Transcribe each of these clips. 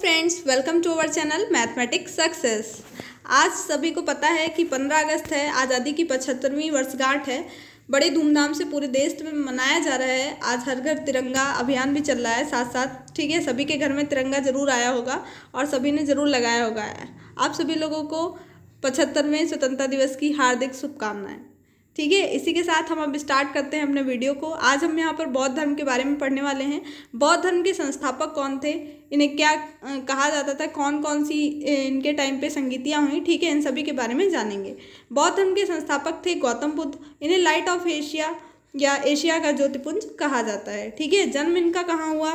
friends welcome to our channel mathematics success आज सभी को पता है कि 15 अगस्त है आज़ादी की पचहत्तरवीं वर्षगांठ है बड़े धूमधाम से पूरे देश में मनाया जा रहा है आज हर घर तिरंगा अभियान भी चल रहा है साथ साथ ठीक है सभी के घर में तिरंगा ज़रूर आया होगा और सभी ने ज़रूर लगाया होगा आप सभी लोगों को पचहत्तरवें स्वतंत्रता दिवस की हार्दिक शुभकामनाएँ ठीक है इसी के साथ हम अब स्टार्ट करते हैं अपने वीडियो को आज हम यहाँ पर बौद्ध धर्म के बारे में पढ़ने वाले हैं बौद्ध धर्म के संस्थापक कौन थे इन्हें क्या कहा जाता था कौन कौन सी इनके टाइम पे संगीतियाँ हुई ठीक है इन सभी के बारे में जानेंगे बौद्ध धर्म के संस्थापक थे गौतम बुद्ध इन्हें लाइट ऑफ एशिया या एशिया का ज्योतिपुंज कहा जाता है ठीक है जन्म इनका कहाँ हुआ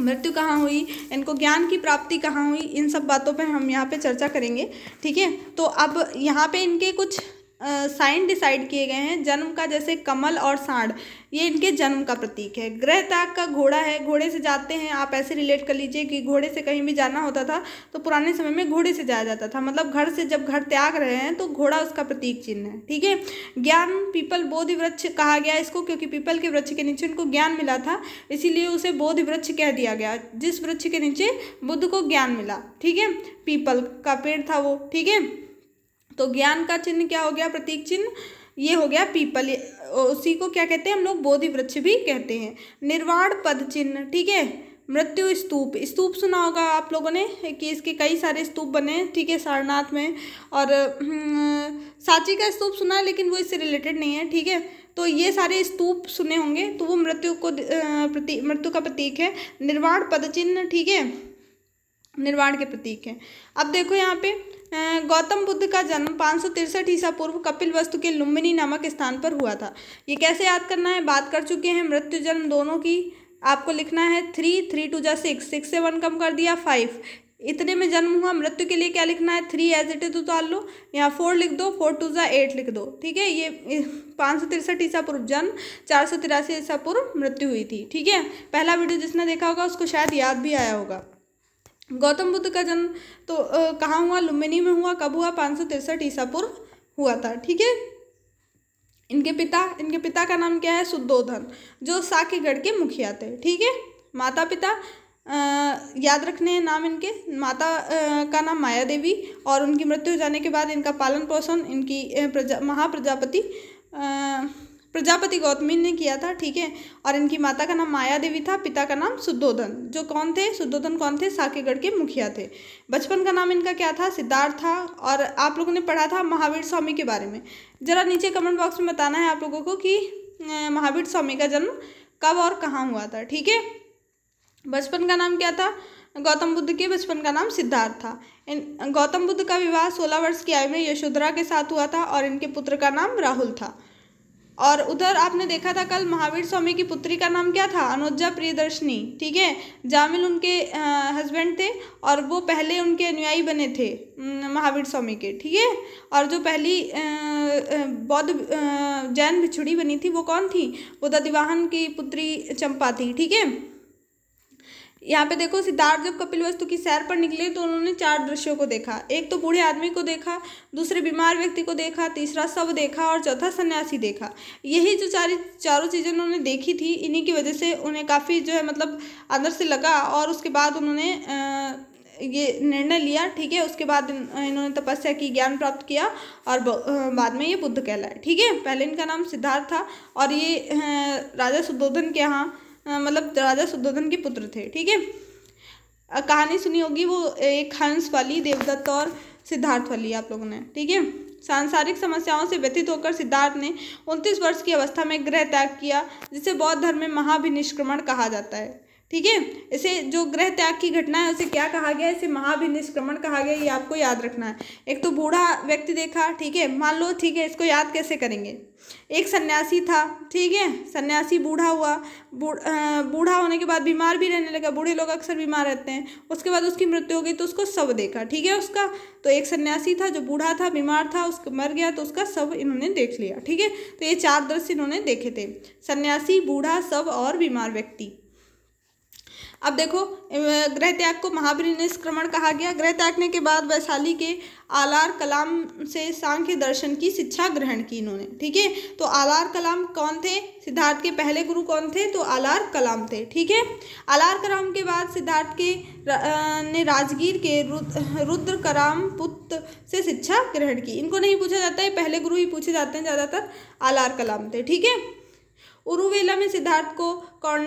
मृत्यु कहाँ हुई इनको ज्ञान की प्राप्ति कहाँ हुई इन सब बातों पर हम यहाँ पर चर्चा करेंगे ठीक है तो अब यहाँ पर इनके कुछ साइन डिसाइड किए गए हैं जन्म का जैसे कमल और सांड ये इनके जन्म का प्रतीक है ग्रह ताक का घोड़ा है घोड़े से जाते हैं आप ऐसे रिलेट कर लीजिए कि घोड़े से कहीं भी जाना होता था तो पुराने समय में घोड़े से जाया जाता था मतलब घर से जब घर त्याग रहे हैं तो घोड़ा उसका प्रतीक चिन्ह है ठीक है ज्ञान पीपल बोध वृक्ष कहा गया इसको क्योंकि पीपल के वृक्ष के नीचे उनको ज्ञान मिला था इसीलिए उसे बोध वृक्ष कह दिया गया जिस वृक्ष के नीचे बुद्ध को ज्ञान मिला ठीक है पीपल का पेड़ था वो ठीक है तो ज्ञान का चिन्ह क्या हो गया प्रतीक चिन्ह ये हो गया पीपल उसी को क्या कहते हैं हम लोग बोधि वृक्ष भी कहते हैं निर्वाण पद चिन्ह ठीक है मृत्यु स्तूप स्तूप सुना होगा आप लोगों ने कि इसके कई सारे स्तूप बने ठीक है सारनाथ में और हम्म, सांची का स्तूप सुना है लेकिन वो इससे रिलेटेड नहीं है ठीक है तो ये सारे स्तूप सुने होंगे तो वो मृत्यु को प्रतीक मृत्यु का प्रतीक है निर्वाण पद चिन्ह ठीक है निर्वाण के प्रतीक है अब देखो यहाँ पे गौतम बुद्ध का जन्म पाँच ईसा पूर्व कपिल वस्तु के लुम्बिनी नामक स्थान पर हुआ था ये कैसे याद करना है बात कर चुके हैं मृत्यु जन्म दोनों की आपको लिखना है थ्री थ्री टू जा सिक्स सिक्स से वन कम कर दिया फाइव इतने में जन्म हुआ मृत्यु के लिए क्या लिखना है थ्री एज इट इज उतार लो यहाँ फोर लिख दो फोर टू ज़ा एट लिख दो ठीक है ये पाँच सौ तिरसठ ईसा पूर्व जन्म चार सौ तिरासी ईसा पूर्व मृत्यु हुई थी ठीक है पहला वीडियो जिसने देखा होगा उसको शायद याद भी आया होगा गौतम बुद्ध का जन्म तो कहाँ हुआ लुम्बिनी में हुआ कब हुआ पाँच सौ तिरसठ ईसा पूर्व हुआ था ठीक है इनके पिता इनके पिता का नाम क्या है सुद्धोधन जो साकेगढ़ के मुखिया थे ठीक है माता पिता आ, याद रखने हैं नाम इनके माता आ, का नाम माया देवी और उनकी मृत्यु हो जाने के बाद इनका पालन पोषण इनकी प्रजा महाप्रजापति प्रजापति गौतमी ने किया था ठीक है और इनकी माता का नाम माया देवी था पिता का नाम शुद्धोधन जो कौन थे शुद्धोधन कौन थे साकेगढ़ के मुखिया थे बचपन का नाम इनका क्या था सिद्धार्थ था और आप लोगों ने पढ़ा था महावीर स्वामी के बारे में ज़रा नीचे कमेंट बॉक्स में बताना है आप लोगों को कि महावीर स्वामी का जन्म कब और कहाँ हुआ था ठीक है बचपन का नाम क्या था गौतम बुद्ध के बचपन का नाम सिद्धार्थ था इन गौतम बुद्ध का विवाह सोलह वर्ष की आयु में यशोधरा के साथ हुआ था और इनके पुत्र का नाम राहुल था और उधर आपने देखा था कल महावीर स्वामी की पुत्री का नाम क्या था अनुजा प्रियदर्शनी ठीक है जामिल उनके हस्बैंड थे और वो पहले उनके अनुयायी बने थे महावीर स्वामी के ठीक है और जो पहली बौद्ध जैन बिछुड़ी बनी थी वो कौन थी वो दिवाहन की पुत्री चंपा थी ठीक है यहाँ पे देखो सिद्धार्थ जब कपिल वस्तु की सैर पर निकले तो उन्होंने चार दृश्यों को देखा एक तो बूढ़े आदमी को देखा दूसरे बीमार व्यक्ति को देखा तीसरा सब देखा और चौथा सन्यासी देखा यही जो चार चारों चीज़ें उन्होंने देखी थी इन्हीं की वजह से उन्हें काफ़ी जो है मतलब अंदर से लगा और उसके बाद उन्होंने ये निर्णय लिया ठीक है उसके बाद इन्होंने तपस्या की ज्ञान प्राप्त किया और बाद में ये बुद्ध कहलाए ठीक है पहले इनका नाम सिद्धार्थ था और ये राजा सुदोधन के यहाँ मतलब राजा सुद्धोधन के पुत्र थे ठीक है कहानी सुनी होगी वो एक हंस वाली देवदत्त और सिद्धार्थ वाली आप लोगों ने ठीक है सांसारिक समस्याओं से व्यतीत होकर सिद्धार्थ ने उनतीस वर्ष की अवस्था में गृह त्याग किया जिसे बौद्ध धर्म में महाभिनिष्क्रमण कहा जाता है ठीक है इसे जो ग्रह त्याग की घटना है उसे क्या कहा गया है इसे महाभिनिष्क्रमण कहा गया ये आपको याद रखना है एक तो बूढ़ा व्यक्ति देखा ठीक है मान लो ठीक है इसको याद कैसे करेंगे एक सन्यासी था ठीक है सन्यासी बूढ़ा हुआ बूढ़ा होने के बाद बीमार भी रहने लगा बूढ़े लोग अक्सर बीमार रहते हैं उसके बाद उसकी मृत्यु हो गई तो उसको शव देखा ठीक है उसका तो एक सन्यासी था जो बूढ़ा था बीमार था उसको मर गया तो उसका शव इन्होंने देख लिया ठीक है तो ये चार दृश्य इन्होंने देखे थे सन्यासी बूढ़ा शव और बीमार व्यक्ति अब देखो ग्रह त्याग को महावीर निष्क्रमण कहा गया ग्रह त्यागने के बाद वैशाली के आलार कलाम से सांख्य दर्शन की शिक्षा ग्रहण की इन्होंने ठीक है तो आलार कलाम कौन थे सिद्धार्थ के पहले गुरु कौन थे तो आलार कलाम थे ठीक है आलार कलाम के बाद सिद्धार्थ के ने राजगीर के रुद्र कलाम पुत्र से शिक्षा ग्रहण की इनको नहीं पूछा जाता है पहले गुरु ही पूछे जाते हैं ज़्यादातर आलार कलाम थे ठीक है उरुवेला में सिद्धार्थ को कौन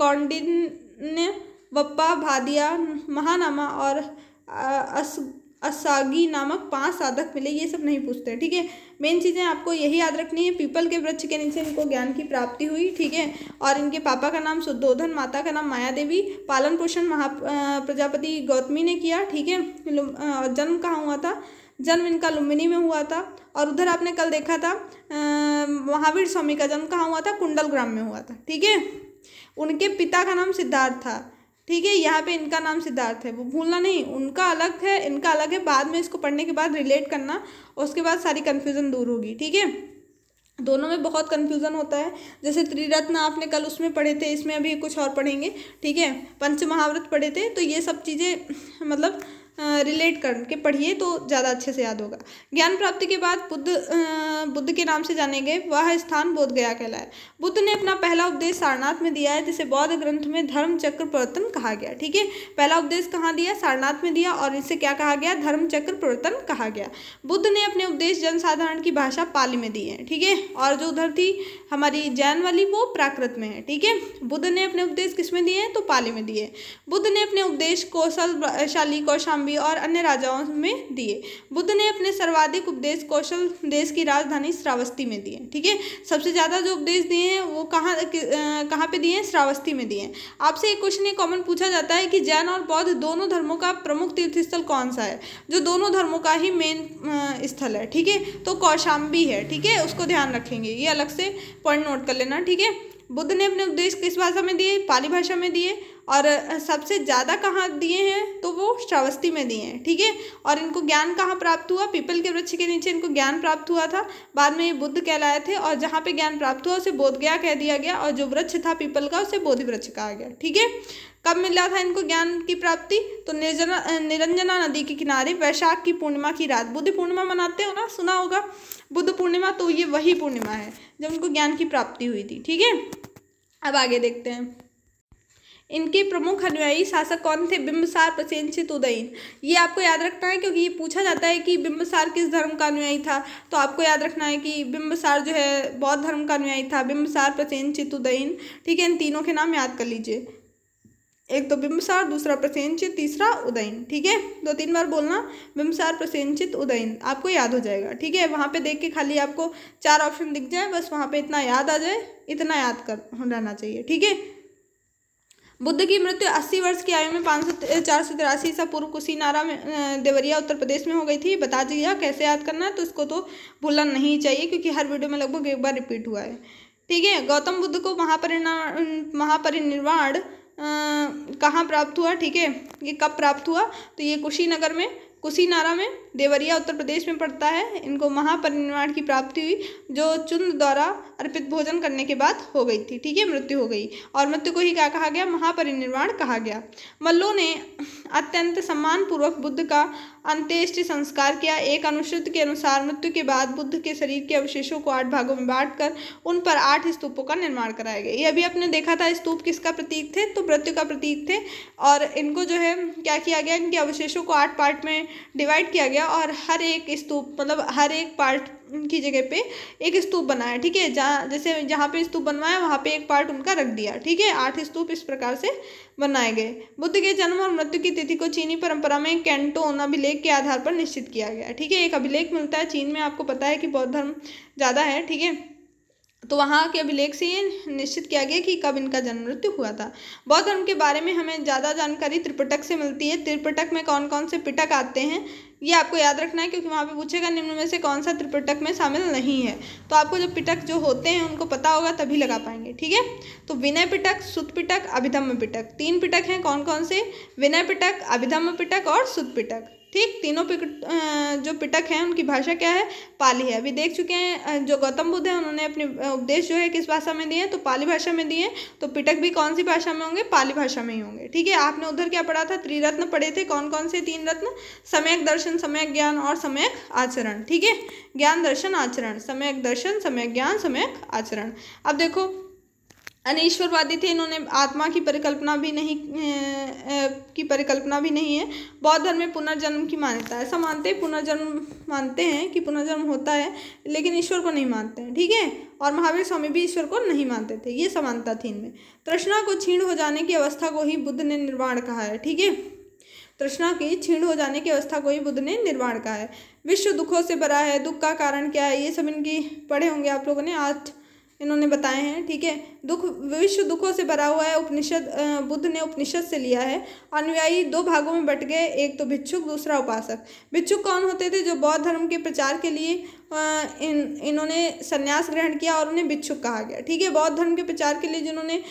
कौंडिन्य वप्पा भादिया महानामा और अस असागी नामक पांच साधक मिले ये सब नहीं पूछते ठीक है मेन चीज़ें आपको यही याद रखनी है पीपल के वृक्ष के नीचे इनको ज्ञान की प्राप्ति हुई ठीक है और इनके पापा का नाम शुद्धोधन माता का नाम माया देवी पालन पोषण महा प्रजापति गौतमी ने किया ठीक है जन्म कहाँ हुआ था जन्म इनका लुम्बिनी में हुआ था और उधर आपने कल देखा था महावीर स्वामी का जन्म कहाँ हुआ था कुंडल ग्राम में हुआ था ठीक है उनके पिता का नाम सिद्धार्थ था ठीक है यहाँ पे इनका नाम सिद्धार्थ है वो भूलना नहीं उनका अलग है इनका अलग है बाद में इसको पढ़ने के बाद रिलेट करना उसके बाद सारी कन्फ्यूज़न दूर होगी ठीक है दोनों में बहुत कन्फ्यूज़न होता है जैसे त्रिरत्न आपने कल उसमें पढ़े थे इसमें अभी कुछ और पढ़ेंगे ठीक है पंच महाव्रत पढ़े थे तो ये सब चीज़ें मतलब रिलेट करके पढ़िए तो ज़्यादा अच्छे से याद होगा ज्ञान प्राप्ति के बाद बुद्ध बुद्ध के नाम से जाने गए वह स्थान बोध गया कहलाए बुद्ध ने अपना पहला उपदेश सारनाथ में दिया है जिसे बौद्ध ग्रंथ में धर्म चक्र प्रवर्तन कहा गया ठीक है पहला उपदेश कहाँ दिया सारनाथ में दिया और इसे क्या कहा गया धर्म चक्र प्रवर्तन कहा गया बुद्ध ने अपने उपदेश जनसाधारण की भाषा पाली में दी है ठीक है और जो उधर थी हमारी जैन वाली वो प्राकृत में है ठीक है बुद्ध ने अपने उपदेश किस में दिए हैं तो पाली में दिए बुद्ध ने अपने उपदेश कौशल शाली कौशाम्बी शांबी और अन्य राजाओं में दिए बुद्ध ने अपने सर्वाधिक उपदेश कौशल देश की राजधानी श्रावस्ती में दिए ठीक है सबसे ज़्यादा जो उपदेश दिए हैं वो कहाँ कहाँ पे दिए हैं श्रावस्ती में दिए हैं आपसे एक क्वेश्चन ये कॉमन पूछा जाता है कि जैन और बौद्ध दोनों धर्मों का प्रमुख तीर्थस्थल कौन सा है जो दोनों धर्मों का ही मेन स्थल है ठीक है तो कौशाम्बी है ठीक है उसको ध्यान रखेंगे ये अलग से पॉइंट नोट कर लेना ठीक है बुद्ध ने अपने उपदेश किस भाषा में दिए पाली भाषा में दिए और सबसे ज़्यादा कहाँ दिए हैं तो वो श्रावस्ती में दिए हैं ठीक है और इनको ज्ञान कहाँ प्राप्त हुआ पीपल के वृक्ष के नीचे इनको ज्ञान प्राप्त हुआ था बाद में ये बुद्ध कहलाए थे और जहाँ पे ज्ञान प्राप्त हुआ उसे बोधगया कह दिया गया और जो वृक्ष था पीपल का उसे बोधि वृक्ष कहा गया ठीक है कब मिला था इनको ज्ञान की प्राप्ति तो निर्जना निरंजना नदी के किनारे वैशाख की पूर्णिमा की रात बुद्ध पूर्णिमा मनाते हो ना सुना होगा बुद्ध पूर्णिमा तो ये वही पूर्णिमा है जब उनको ज्ञान की प्राप्ति हुई थी ठीक है अब आगे देखते हैं इनके प्रमुख अनुयायी शासक कौन थे बिंबसार प्रसेंचित उदयन ये आपको याद रखना है क्योंकि ये पूछा जाता है कि बिंबसार किस धर्म का अनुयायी था तो आपको याद रखना है कि बिंबसार जो है बौद्ध धर्म का अनुयायी था बिंबसार प्रसेंचित उदयन ठीक है इन तीनों के नाम याद कर लीजिए एक तो बिम्बसार दूसरा प्रसेंचित तीसरा उदयन ठीक है दो तीन बार बोलना बिम्बसार प्रसेंचित उदयन आपको याद हो जाएगा ठीक है वहाँ पे देख के खाली आपको चार ऑप्शन दिख जाए बस वहाँ पे इतना याद आ जाए इतना याद कर रहना चाहिए ठीक है बुद्ध की मृत्यु 80 वर्ष की आयु में पाँच सौ चार सौ तिरासी ईसा पूर्व कुशीनारा में देवरिया उत्तर प्रदेश में हो गई थी बता दीजिएगा कैसे याद करना है तो इसको तो भूलना नहीं चाहिए क्योंकि हर वीडियो में लगभग एक बार रिपीट हुआ है ठीक है गौतम बुद्ध को महापरिणाम महापरिनिर्वाण कहाँ प्राप्त हुआ ठीक है ये कब प्राप्त हुआ तो ये कुशीनगर में कुशीनारा में देवरिया उत्तर प्रदेश में पड़ता है इनको महापरिनिर्वाण की प्राप्ति हुई जो चुंद द्वारा अर्पित भोजन करने के बाद हो गई थी ठीक है मृत्यु हो गई और मृत्यु को ही क्या कहा गया महापरिनिर्वाण कहा गया मल्लो ने अत्यंत सम्मानपूर्वक बुद्ध का अंत्येष्टि संस्कार किया एक अनुश्रुत के अनुसार मृत्यु के बाद बुद्ध के शरीर के अवशेषों को आठ भागों में बांट उन पर आठ स्तूपों का निर्माण कराया गया ये अभी आपने देखा था स्तूप किसका प्रतीक थे तो मृत्यु का प्रतीक थे और इनको जो है क्या किया गया इनके अवशेषों को आठ पार्ट में डिवाइड किया गया गया और हर एक स्तूप मतलब हर एक पार्ट की जगह पे एक स्तूप बनाया ठीक है जहाँ जैसे जहाँ पे स्तूप बनवाया वहाँ पे एक पार्ट उनका रख दिया ठीक है आठ स्तूप इस प्रकार से बनाए गए बुद्ध के जन्म और मृत्यु की तिथि को चीनी परंपरा में कैंटोन अभिलेख के आधार पर निश्चित किया गया ठीक है एक अभिलेख मिलता है चीन में आपको पता है कि बौद्ध धर्म ज़्यादा है ठीक है तो वहाँ के अभिलेख से ये निश्चित किया गया कि कब इनका जन्म मृत्यु हुआ था बौद्ध धर्म के बारे में हमें ज़्यादा जानकारी त्रिपटक से मिलती है त्रिपटक में कौन कौन से पिटक आते हैं ये आपको याद रखना है क्योंकि वहाँ पे पूछेगा निम्न में से कौन सा त्रिपटक में शामिल नहीं है तो आपको जो पिटक जो होते हैं उनको पता होगा तभी लगा पाएंगे ठीक है तो विनय पिटक सुत पिटक अभिधम्म पिटक तीन पिटक हैं कौन कौन से विनय पिटक अभिधम्म पिटक और सुत पिटक ठीक तीनों जो पिटक हैं उनकी भाषा क्या है पाली है अभी देख चुके हैं जो गौतम बुद्ध हैं उन्होंने अपने उपदेश जो है किस भाषा में दिए हैं तो पाली भाषा में दिए हैं तो पिटक भी कौन सी भाषा में होंगे पाली भाषा में ही होंगे ठीक है आपने उधर क्या पढ़ा था त्रिरत्न पढ़े थे कौन कौन से तीन रत्न सम्यक दर्शन सम्यक ज्ञान और सम्यक आचरण ठीक है ज्ञान दर्शन आचरण सम्यक दर्शन सम्यक ज्ञान सम्यक आचरण अब देखो अनिश्वरवादी थे इन्होंने आत्मा की परिकल्पना भी नहीं की परिकल्पना भी नहीं है बौद्ध धर्म में पुनर्जन्म की मान्यता ऐसा मानते हैं पुनर्जन्म मानते हैं कि पुनर्जन्म होता है लेकिन ईश्वर को नहीं मानते हैं ठीक है और महावीर स्वामी भी ईश्वर को नहीं मानते थे ये समानता थी इनमें तृष्णा को छीण हो जाने की अवस्था को ही बुद्ध ने निर्वाण कहा है ठीक है तृष्णा की छीण हो जाने की अवस्था को ही बुद्ध ने निर्वाण कहा है विश्व दुखों से भरा है दुख का कारण क्या है ये सब इनकी पढ़े होंगे आप लोगों ने आठ इन्होंने बताए हैं ठीक है दुख विश्व दुखों से भरा हुआ है उपनिषद बुद्ध ने उपनिषद से लिया है अनुयायी दो भागों में बट गए एक तो भिक्षुक दूसरा उपासक भिक्षुक कौन होते थे जो बौद्ध धर्म के प्रचार के लिए इन इन्होंने संन्यास ग्रहण किया और उन्हें भिक्षुक कहा गया ठीक है बौद्ध धर्म के प्रचार के लिए जिन्होंने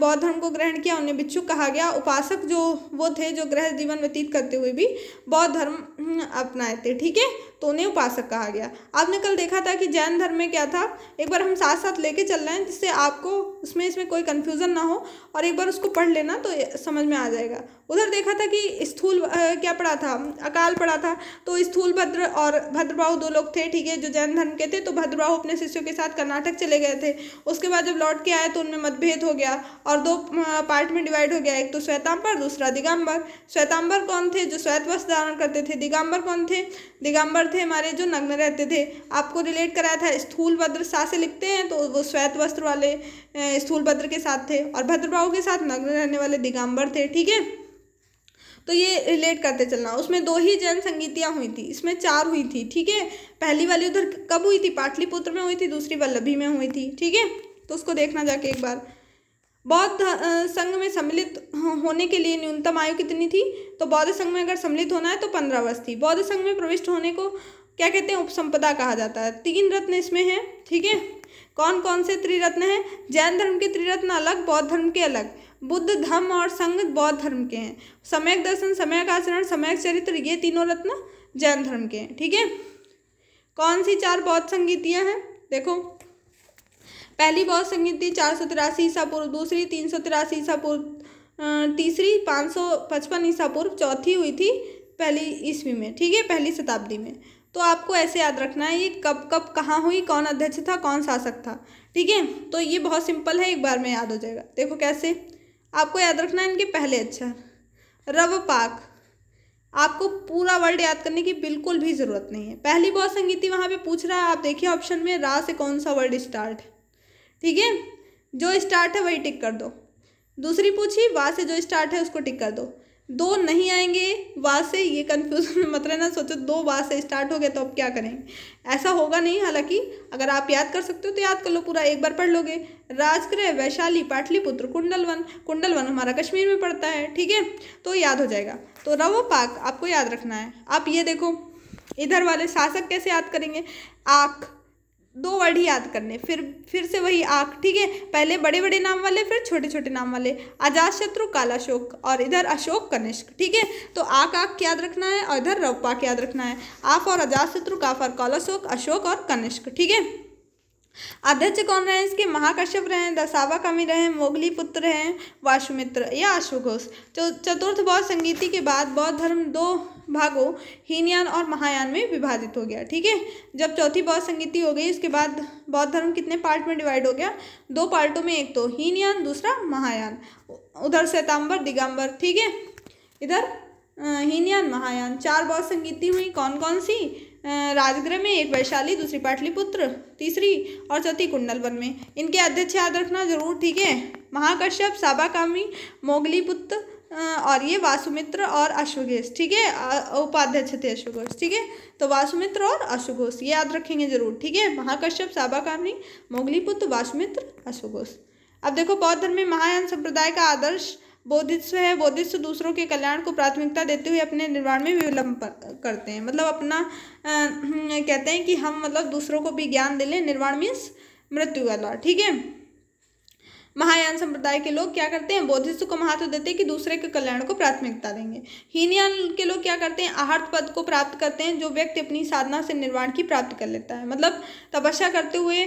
बौद्ध धर्म को ग्रहण किया उन्हें भिक्षुक कहा गया उपासक जो वो थे जो गृह जीवन व्यतीत करते हुए भी बौद्ध धर्म अपनाए थे ठीक है तो उन्हें उपासक कहा गया आपने कल देखा था कि जैन धर्म में क्या था एक बार हम साथ साथ लेके चल रहे हैं जिससे आपको उसमें इसमें कोई कन्फ्यूज़न ना हो और एक बार उसको पढ़ लेना तो समझ में आ जाएगा उधर देखा था कि स्थूल क्या पढ़ा था अकाल पढ़ा था तो स्थूल भद्र और भद्रबाहू दो लोग थे ठीक है जो जैन धर्म के थे तो भद्रबाहू अपने शिष्यों के साथ कर्नाटक चले गए थे उसके बाद जब लौट के आए तो उनमें मतभेद हो गया और दो पार्ट में डिवाइड हो गया एक तो श्वेतांबर दूसरा दिगंबर श्वेतांबर कौन थे जो श्वेत वस्त्र धारण करते थे दिगंबर कौन थे दिगंबर थे हमारे जो नग्न रहते थे आपको रिलेट कराया था स्थूल भद्र सा से लिखते हैं तो वो श्वेत वस्त्र वाले स्थूल भद्र के साथ थे और भद्रभाव के साथ नग्न रहने वाले दिगंबर थे ठीक है तो ये रिलेट करते चलना उसमें दो ही जैन संगीतियाँ हुई थी इसमें चार हुई थी ठीक है पहली वाली उधर कब हुई थी पाटलिपुत्र में हुई थी दूसरी वल्लभी में हुई थी ठीक है तो उसको देखना जाके एक बार बौद्ध संघ में सम्मिलित होने के लिए न्यूनतम आयु कितनी थी तो बौद्ध संघ में अगर सम्मिलित होना है तो पंद्रह वर्ष थी बौद्ध संघ में प्रविष्ट होने को क्या कहते हैं उपसंपदा कहा जाता है तीन रत्न इसमें हैं ठीक है कौन कौन से त्रिरत्न हैं जैन धर्म के त्रिरत्न अलग बौद्ध धर्म के अलग बुद्ध धर्म और संघ बौद्ध धर्म के हैं सम्यक दर्शन सम्यक आचरण सम्यक चरित्र ये तीनों रत्न जैन धर्म के हैं ठीक है कौन सी चार बौद्ध संगीतियाँ हैं देखो पहली बौद्ध संगीत थी चार सौ तिरासी ईसा पूर्व दूसरी तीन सौ तिरासी ईसा पूर्व तीसरी पाँच सौ पचपन ईसा पूर्व चौथी हुई थी पहली ईस्वी में ठीक है पहली शताब्दी में तो आपको ऐसे याद रखना है ये कब कब कहाँ हुई कौन अध्यक्ष था कौन शासक था ठीक है तो ये बहुत सिंपल है एक बार में याद हो जाएगा देखो कैसे आपको याद रखना है इनके पहले अच्छा रव पाक आपको पूरा वर्ड याद करने की बिल्कुल भी ज़रूरत नहीं है पहली बहुत संगीति वहाँ पे पूछ रहा है आप देखिए ऑप्शन में रा से कौन सा वर्ड स्टार्ट है ठीक है जो स्टार्ट है वही टिक कर दो दूसरी पूछी वा से जो स्टार्ट है उसको टिक कर दो दो नहीं आएंगे वा से ये कन्फ्यूजन मत रहना सोचो दो वा से स्टार्ट हो गए तो अब क्या करेंगे ऐसा होगा नहीं हालांकि अगर आप याद कर सकते हो तो याद कर लो पूरा एक बार पढ़ लोगे राजगृह वैशाली पाटलिपुत्र कुंडलवन कुंडलवन हमारा कश्मीर में पड़ता है ठीक है तो याद हो जाएगा तो रवो पाक आपको याद रखना है आप ये देखो इधर वाले शासक कैसे याद करेंगे आँख दो वर्ड ही याद करने फिर फिर से वही आग ठीक है पहले बड़े बड़े नाम वाले फिर छोटे छोटे नाम वाले अजात शत्रु काला शोक और इधर अशोक कनिष्क ठीक है तो आक आक याद रखना है और इधर रौपाक याद रखना है आफ और अजात शत्रु काफ और कालाशोक अशोक और कनिष्क ठीक है अध्यक्ष कौन रहे हैं इसके महाकश्यप रहे हैं दशावा कवि रहे मोगली पुत्र हैं वाशुमित्र या अश्वघोष चतुर्थ बौद्ध संगीति के बाद बौद्ध धर्म दो भागों हीनयान और महायान में विभाजित हो गया ठीक है जब चौथी बौद्ध संगीति हो गई उसके बाद बौद्ध धर्म कितने पार्ट में डिवाइड हो गया दो पार्टों में एक तो हीनयान दूसरा महायान उधर श्वेतांबर दिगंबर ठीक है इधर हीनयान महायान चार बौद्ध संगीति हुई कौन कौन सी राजगृह में एक वैशाली दूसरी पाटलिपुत्र तीसरी और चौथी कुंडल वन में इनके अध्यक्ष याद रखना जरूर ठीक है महाकश्यप साबाकामी मोगलीपुत्र और ये वासुमित्र और अश्वघोष ठीक है उपाध्यक्ष थे अश्वघोष ठीक है तो वासुमित्र और अश्वघोष ये याद रखेंगे जरूर ठीक है महाकश्यप साबाकामी मोगलीपुत्र वासुमित्र अश्वघोष अब देखो बौद्ध धर्म में महायान संप्रदाय का आदर्श बोधित्व है बोधित्व दूसरों के कल्याण को प्राथमिकता देते हुए अपने निर्माण में विलंब करते हैं मतलब अपना आ, कहते हैं कि हम मतलब दूसरों को भी ज्ञान दे लें निर्माण मीन्स मृत्यु वाला ठीक है महायान संप्रदाय के लोग क्या करते हैं बोधिस्व को महत्व देते हैं कि दूसरे के कल्याण को प्राथमिकता देंगे हीनयान के लोग क्या करते हैं आहर्त पद को प्राप्त करते हैं जो व्यक्ति अपनी साधना से निर्वाण की प्राप्त कर लेता है मतलब तपस्या करते हुए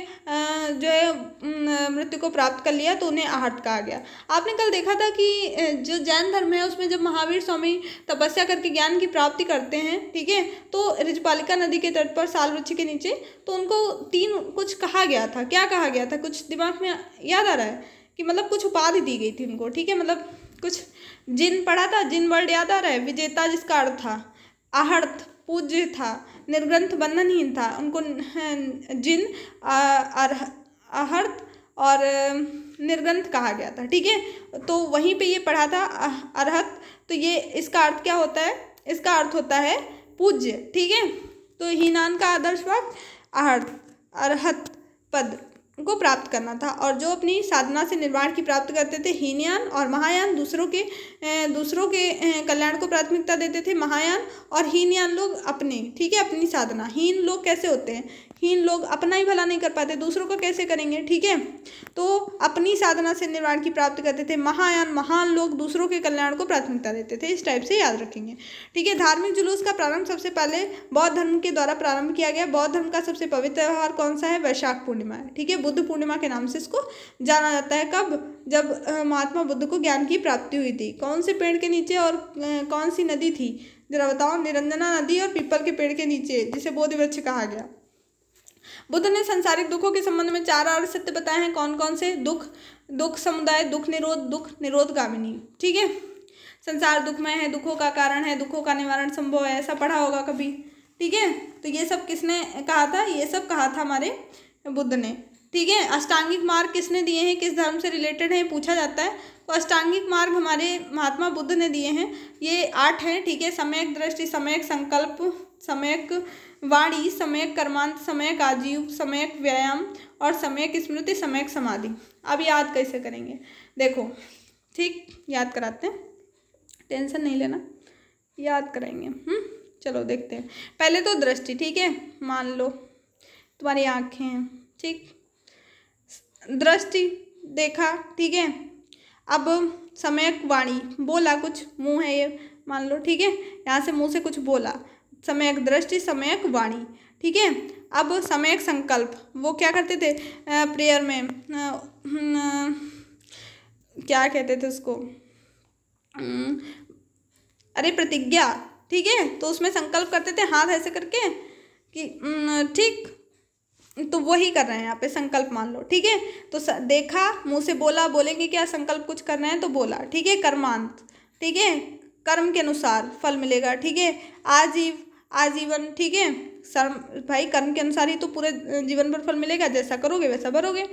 जो है मृत्यु को प्राप्त कर लिया तो उन्हें आहर्त कहा गया आपने कल देखा था कि जो जैन धर्म है उसमें जब महावीर स्वामी तपस्या करके ज्ञान की प्राप्ति करते हैं ठीक है तो रिजपालिका नदी के तट पर साल वृक्ष के नीचे तो उनको तीन कुछ कहा गया था क्या कहा गया था कुछ दिमाग में याद आ रहा है कि मतलब कुछ उपाधि दी गई थी उनको ठीक है मतलब कुछ जिन पढ़ा था जिन वर्ड याद आ रहा है विजेता जिसका अर्थ था अहर्थ पूज्य था निर्ग्रंथ बंधनहीन था उनको जिन अहर्थ और निर्ग्रंथ कहा गया था ठीक है तो वहीं पे ये पढ़ा था अरहत तो ये इसका अर्थ क्या होता है इसका अर्थ होता है पूज्य ठीक है तो हीनान का आदर्श वाक्य अहर्थ अरहत पद को प्राप्त करना था और जो अपनी साधना से निर्वाण की प्राप्त करते थे हीनयान और महायान दूसरों के दूसरों के कल्याण को प्राथमिकता देते थे महायान और हीनयान लोग अपने ठीक है अपनी साधना हीन लोग कैसे होते हैं हीन लोग अपना ही भला नहीं कर पाते दूसरों का कैसे करेंगे ठीक है तो अपनी साधना से निर्वाण की प्राप्त करते थे महायान महान लोग दूसरों के कल्याण को प्राथमिकता देते थे इस टाइप से याद रखेंगे ठीक है धार्मिक जुलूस का प्रारंभ सबसे पहले बौद्ध धर्म के द्वारा प्रारंभ किया गया बौद्ध धर्म का सबसे पवित्र त्यौहार कौन सा है वैशाख पूर्णिमा ठीक है बुद्ध पूर्णिमा के नाम से इसको जाना जाता है कब जब महात्मा बुद्ध को ज्ञान की प्राप्ति हुई थी कौन से पेड़ के नीचे और कौन सी नदी थी जरा बताओ निरंजना नदी और पीपल के पेड़ के नीचे जिसे बोध वृक्ष कहा गया बुद्ध ने संसारिक दुखों के संबंध में चार आर सत्य बताए हैं कौन कौन से दुख दुख समुदाय दुख निरोध दुख निरोध गामिनी ठीक है संसार दुखमय है दुखों का कारण है दुखों का निवारण संभव है ऐसा पढ़ा होगा कभी ठीक है तो ये सब किसने कहा था ये सब कहा था हमारे बुद्ध ने ठीक है अष्टांगिक मार्ग किसने दिए हैं किस धर्म से रिलेटेड हैं पूछा जाता है तो अष्टांगिक मार्ग हमारे महात्मा बुद्ध ने दिए हैं ये आठ हैं ठीक है समयक दृष्टि समयक संकल्प समयक वाणी समयक कर्मांत समयक आजीव समयक व्यायाम और समयक स्मृति समयक समाधि अब याद कैसे करेंगे देखो ठीक याद कराते हैं टेंशन नहीं लेना याद कराएंगे हम्म चलो देखते हैं पहले तो दृष्टि ठीक है मान लो तुम्हारी आँखें हैं ठीक दृष्टि देखा ठीक है अब सम्यक वाणी बोला कुछ मुंह है ये मान लो ठीक है यहाँ से मुंह से कुछ बोला सम्यक दृष्टि सम्यक वाणी ठीक है अब सम्यक संकल्प वो क्या करते थे प्रेयर में न, हम्म, क्या कहते थे उसको हम्म, अरे प्रतिज्ञा ठीक है तो उसमें संकल्प करते थे हाथ ऐसे करके कि हम्म, ठीक तो वही कर रहे हैं यहाँ पे संकल्प मान लो ठीक है तो स, देखा मुंह से बोला बोलेंगे क्या संकल्प कुछ कर रहे हैं तो बोला ठीक है कर्मांत ठीक है कर्म के अनुसार फल मिलेगा ठीक है आजीव आजीवन ठीक है सर भाई कर्म के अनुसार ही तो पूरे जीवन भर फल मिलेगा जैसा करोगे वैसा भरोगे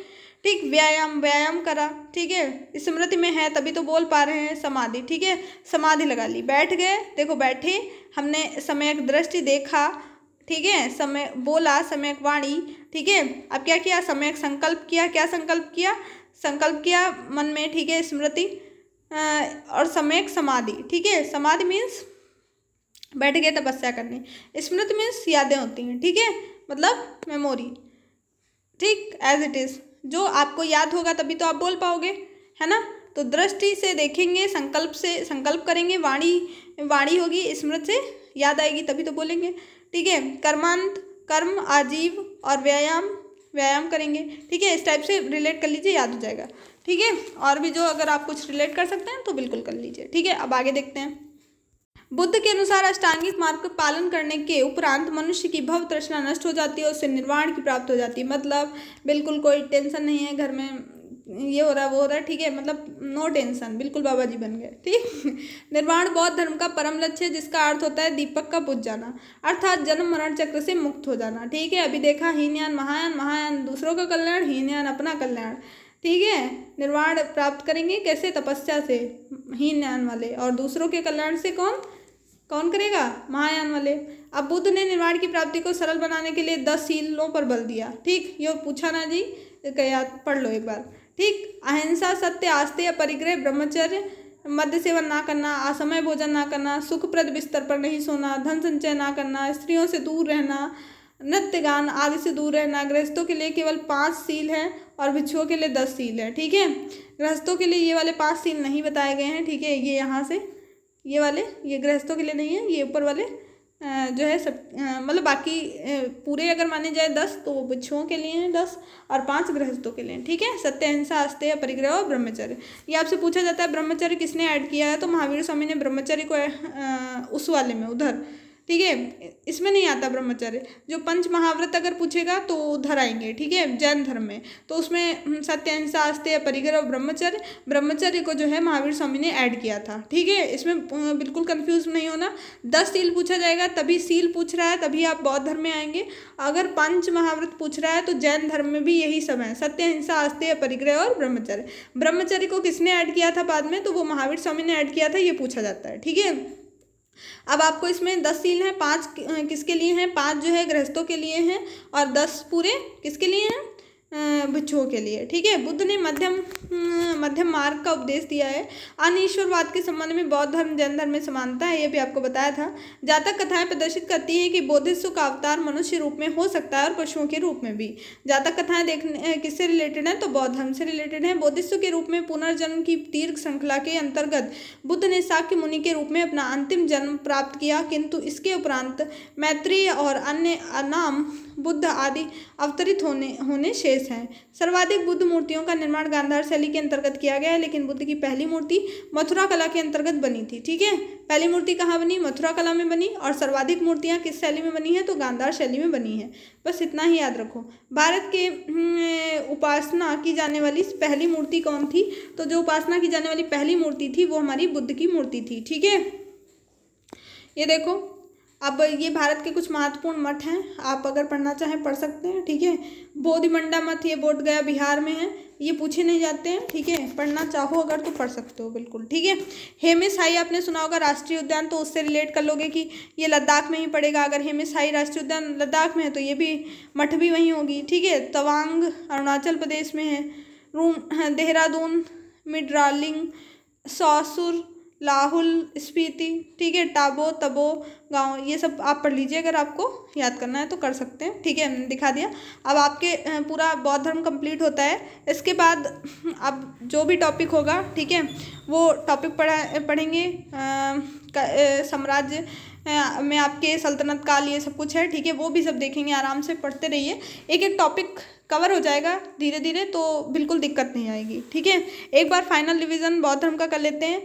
ठीक व्यायाम व्यायाम करा ठीक है स्मृति में है तभी तो बोल पा रहे हैं समाधि ठीक है समाधि लगा ली बैठ गए देखो बैठे हमने समय दृष्टि देखा ठीक है समय बोला सम्यक वाणी ठीक है अब क्या किया सम्यक संकल्प किया क्या संकल्प किया संकल्प किया मन में ठीक है स्मृति और सम्यक समाधि ठीक है समाधि मीन्स बैठ गए तपस्या करनी स्मृति मीन्स यादें होती हैं ठीक है मतलब मेमोरी ठीक एज इट इज़ जो आपको याद होगा तभी तो आप बोल पाओगे है ना तो दृष्टि से देखेंगे संकल्प से संकल्प करेंगे वाणी वाणी होगी स्मृति से याद आएगी तभी तो बोलेंगे ठीक है कर्मांत कर्म आजीव और व्यायाम व्यायाम करेंगे ठीक है इस टाइप से रिलेट कर लीजिए याद हो जाएगा ठीक है और भी जो अगर आप कुछ रिलेट कर सकते हैं तो बिल्कुल कर लीजिए ठीक है अब आगे देखते हैं बुद्ध के अनुसार अष्टांगिक मार्ग का पालन करने के उपरांत मनुष्य की भव तृष्णा नष्ट हो जाती है उससे निर्वाण की प्राप्त हो जाती है मतलब बिल्कुल कोई टेंशन नहीं है घर में ये हो रहा है वो हो रहा है ठीक है मतलब नो टेंशन बिल्कुल बाबा जी बन गए ठीक निर्वाण बौद्ध धर्म का परम लक्ष्य है जिसका अर्थ होता है दीपक का बुझ जाना अर्थात जन्म मरण चक्र से मुक्त हो जाना ठीक है अभी देखा हीनयान महायान महायान दूसरों का कल्याण हीनयान अपना कल्याण ठीक है निर्वाण प्राप्त करेंगे कैसे तपस्या से हीनयान वाले और दूसरों के कल्याण से कौन कौन करेगा महायान वाले अब बुद्ध ने निर्वाण की प्राप्ति को सरल बनाने के लिए दस शीलों पर बल दिया ठीक ये पूछा ना जी क्या पढ़ लो एक बार ठीक अहिंसा सत्य या परिग्रह ब्रह्मचर्य मध्य सेवन ना करना असमय भोजन ना करना सुखप्रद बिस्तर पर नहीं सोना धन संचय ना करना स्त्रियों से दूर रहना नृत्य गान आदि से दूर रहना गृहस्थों के लिए केवल पाँच सील हैं और भिक्षुओं के लिए दस सील है ठीक है गृहस्थों के लिए ये वाले पाँच सील नहीं बताए गए हैं ठीक है ये यहाँ से ये वाले ये गृहस्थों के लिए नहीं है ये ऊपर वाले जो है सब मतलब बाकी पूरे अगर माने जाए दस तो बिच्छुओं के लिए हैं दस और पांच गृहस्थों के लिए ठीक है सत्य अहिंसा अस्त्य परिग्रह और ब्रह्मचर्य ये आपसे पूछा जाता है ब्रह्मचर्य किसने ऐड किया है तो महावीर स्वामी ने ब्रह्मचर्य को उस वाले में उधर ठीक है इसमें नहीं आता ब्रह्मचर्य जो पंच महाव्रत अगर पूछेगा तो उधर आएंगे ठीक है जैन धर्म में तो उसमें हम्म, सत्य अहिंसा अस्त्य परिग्रह और ब्रह्मचर्य ब्रह्मचर्य को जो है महावीर स्वामी ने ऐड किया था ठीक है इसमें बिल्कुल कन्फ्यूज नहीं होना दस सील पूछा जाएगा तभी सील पूछ रहा है तभी आप बौद्ध धर्म में आएंगे अगर पंच महाव्रत पूछ रहा है तो जैन धर्म में भी यही सब है सत्य अहिंसा आस्ते परिग्रह और ब्रह्मचर्य ब्रह्मचर्य को किसने ऐड किया था बाद में तो वो महावीर स्वामी ने ऐड किया था ये पूछा जाता है ठीक है अब आपको इसमें दस सील हैं पाँच किसके लिए हैं पाँच जो है गृहस्थों के लिए हैं और दस पूरे किसके लिए हैं बच्चों के लिए ठीक है बुद्ध ने मध्यम मध्यम मार्ग का उपदेश दिया है अनिश्वरवाद के संबंध में बौद्ध धर्म जैन धर्म में समानता है यह भी आपको बताया था जातक कथाएं प्रदर्शित करती है कि बोधिस्व का अवतार मनुष्य रूप में हो सकता है और पशुओं के रूप में भी जातक कथाएं देखने किससे रिलेटेड है तो बौद्ध धर्म से रिलेटेड है बोधिस्व के रूप में पुनर्जन्म की दीर्घ श्रृंखला के अंतर्गत बुद्ध ने साक्य मुनि के रूप में अपना अंतिम जन्म प्राप्त किया किंतु इसके उपरांत मैत्री और अन्य अनाम बुद्ध आदि अवतरित होने होने शेष शेष हैं सर्वाधिक बुद्ध मूर्तियों का निर्माण गांधार शैली के अंतर्गत किया गया है लेकिन बुद्ध की पहली मूर्ति मथुरा कला के अंतर्गत बनी थी ठीक है पहली मूर्ति कहाँ बनी मथुरा कला में बनी और सर्वाधिक मूर्तियाँ किस शैली में बनी है तो गांधार शैली में बनी है बस इतना ही याद रखो भारत के हम्म, उपासना की जाने वाली पहली मूर्ति कौन थी तो जो उपासना की जाने वाली पहली मूर्ति थी वो हमारी बुद्ध की मूर्ति थी ठीक है ये देखो अब ये भारत के कुछ महत्वपूर्ण मठ हैं आप अगर पढ़ना चाहें पढ़ सकते हैं ठीक है बोधिमंडा मठ ये बोध गया बिहार में है ये पूछे नहीं जाते हैं ठीक है पढ़ना चाहो अगर तो पढ़ सकते हो बिल्कुल ठीक है हेमिस हाई आपने सुना होगा राष्ट्रीय उद्यान तो उससे रिलेट कर लोगे कि ये लद्दाख में ही पड़ेगा अगर हेमिस हाई राष्ट्रीय उद्यान लद्दाख में है तो ये भी मठ भी वहीं होगी ठीक है तवांग अरुणाचल प्रदेश में है रूम देहरादून मिड्रालिंग सासुर लाहुल स्पीति ठीक है टाबो तबो गांव ये सब आप पढ़ लीजिए अगर आपको याद करना है तो कर सकते हैं ठीक है हमने दिखा दिया अब आपके पूरा बौद्ध धर्म कंप्लीट होता है इसके बाद अब जो भी टॉपिक होगा ठीक है वो टॉपिक पढ़ा पढ़ेंगे साम्राज्य में आपके सल्तनत काल ये सब कुछ है ठीक है वो भी सब देखेंगे आराम से पढ़ते रहिए एक एक टॉपिक कवर हो जाएगा धीरे धीरे तो बिल्कुल दिक्कत नहीं आएगी ठीक है एक बार फाइनल रिविज़न बौद्ध धर्म का कर लेते हैं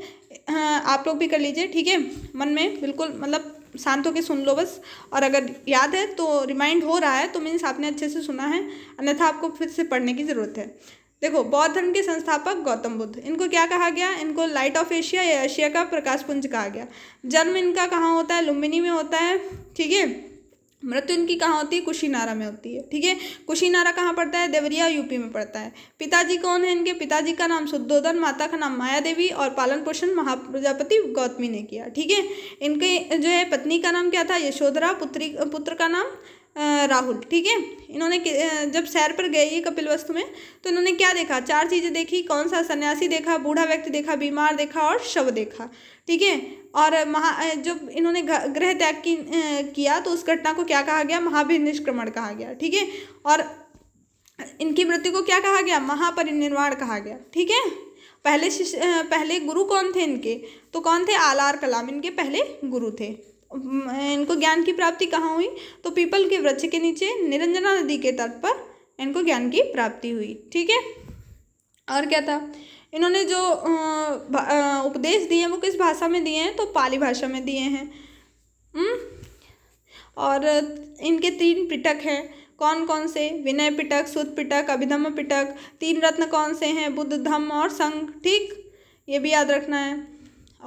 हाँ, आप लोग भी कर लीजिए ठीक है मन में बिल्कुल मतलब शांत होकर सुन लो बस और अगर याद है तो रिमाइंड हो रहा है तो मीन्स आपने अच्छे से सुना है अन्यथा आपको फिर से पढ़ने की ज़रूरत है देखो बौद्ध धर्म के संस्थापक गौतम बुद्ध इनको क्या कहा गया इनको लाइट ऑफ एशिया या एशिया का प्रकाश पुंज कहा गया जन्म इनका कहाँ होता है लुम्बिनी में होता है ठीक है मृत्यु इनकी कहाँ होती है कुशीनारा में होती है ठीक है कुशीनारा कहाँ पड़ता है देवरिया यूपी में पड़ता है पिताजी कौन है इनके पिताजी का नाम शुद्धोधन माता का नाम माया देवी और पालन पोषण महाप्रजापति गौतमी ने किया ठीक है इनके जो है पत्नी का नाम क्या था यशोधरा पुत्री पुत्र का नाम राहुल ठीक है इन्होंने जब सैर पर गए ये कपिल वस्तु में तो इन्होंने क्या देखा चार चीज़ें देखी कौन सा सन्यासी देखा बूढ़ा व्यक्ति देखा बीमार देखा और शव देखा ठीक है और महा जब इन्होंने ग्रह त्याग की किया तो उस घटना को क्या कहा गया महावीर निष्क्रमण कहा गया ठीक है और इनकी मृत्यु को क्या कहा गया महापरिनिर्वाण कहा गया ठीक है पहले शिष्य पहले गुरु कौन थे इनके तो कौन थे आलार कलाम इनके पहले गुरु थे इनको ज्ञान की प्राप्ति कहाँ हुई तो पीपल के वृक्ष के नीचे निरंजना नदी के तट पर इनको ज्ञान की प्राप्ति हुई ठीक है और क्या था इन्होंने जो उपदेश दिए हैं वो किस भाषा में दिए हैं तो पाली भाषा में दिए हैं और इनके तीन पिटक हैं कौन कौन से विनय पिटक सुध पिटक अभिधम पिटक तीन रत्न कौन से हैं बुद्ध धम्म और संघ ठीक ये भी याद रखना है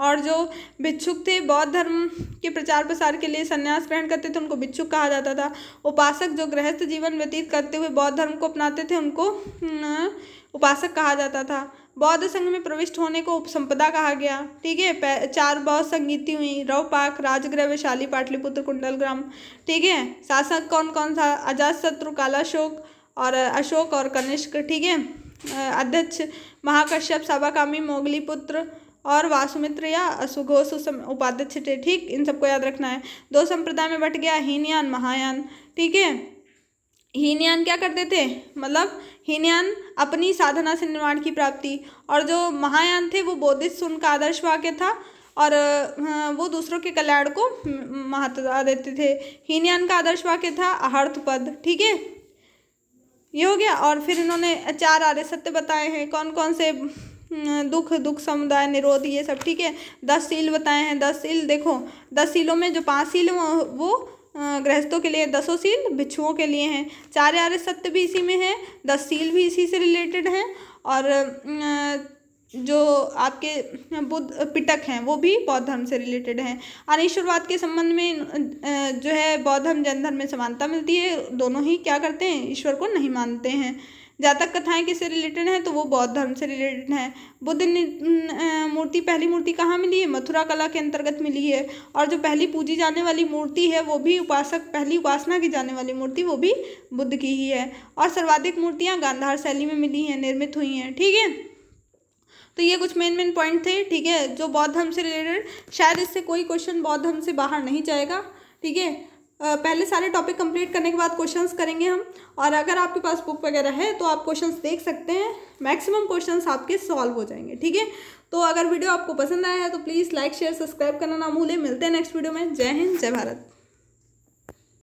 और जो भिक्षुक थे बौद्ध धर्म के प्रचार प्रसार के लिए संन्यास ग्रहण करते थे उनको भिक्षुक कहा जाता था उपासक जो गृहस्थ जीवन व्यतीत करते हुए बौद्ध धर्म को अपनाते थे उनको न, उपासक कहा जाता था बौद्ध संघ में प्रविष्ट होने को उपसंपदा कहा गया ठीक है चार बौद्ध संगीति हुई पाक राजगृह वैशाली पाटलिपुत्र कुंडल ग्राम ठीक है शासक कौन कौन सा अजात शत्रु कालाशोक और अशोक और कनिष्क ठीक है अध्यक्ष महाकश्यप साबाकामी मोगली पुत्र और वासुमित्र या असुघोष उपाध्यक्ष थे ठीक इन सबको याद रखना है दो संप्रदाय में बट गया हीनयान महायान ठीक है हीनयान क्या करते थे मतलब हीनयान अपनी साधना से निर्माण की प्राप्ति और जो महायान थे वो सुन का आदर्श वाक्य था और हाँ, वो दूसरों के कल्याण को महत्व देते थे हीनयान का आदर्श वाक्य था अहर्थ पद ठीक है ये हो गया और फिर इन्होंने चार आर्य सत्य बताए हैं कौन कौन से हम्म, दुख दुख समुदाय निरोध ये सब ठीक है दस सील बताए हैं दस सील देखो दस सीलों में जो पांच सील वो गृहस्थों के लिए दसों सील भिक्षुओं के लिए हैं चार आर्य सत्य भी इसी में है दस सील भी इसी से रिलेटेड हैं और जो आपके बुद्ध पिटक हैं वो भी बौद्ध धर्म से रिलेटेड हैं अनिश्वरवाद के संबंध में जो है बौद्ध धर्म जैन धर्म में समानता मिलती है दोनों ही क्या करते हैं ईश्वर को नहीं मानते हैं जातक कथाएं किससे रिलेटेड हैं तो वो बौद्ध धर्म से रिलेटेड हैं बुद्ध मूर्ति पहली मूर्ति कहाँ मिली है मथुरा कला के अंतर्गत मिली है और जो पहली पूजी जाने वाली मूर्ति है वो भी उपासक पहली उपासना की जाने वाली मूर्ति वो भी बुद्ध की ही है और सर्वाधिक मूर्तियाँ गांधार शैली में मिली हैं निर्मित हुई हैं ठीक है तो ये कुछ मेन मेन पॉइंट थे ठीक है जो बौद्ध धर्म से रिलेटेड शायद इससे कोई क्वेश्चन बौद्ध धर्म से बाहर नहीं जाएगा ठीक है पहले सारे टॉपिक कंप्लीट करने के बाद क्वेश्चंस करेंगे हम और अगर आपके पास बुक वगैरह है तो आप क्वेश्चंस देख सकते हैं मैक्सिमम क्वेश्चंस आपके सॉल्व हो जाएंगे ठीक है तो अगर वीडियो आपको पसंद आया है तो प्लीज़ लाइक शेयर सब्सक्राइब करना ना भूलें मिलते हैं नेक्स्ट वीडियो में जय हिंद जय भारत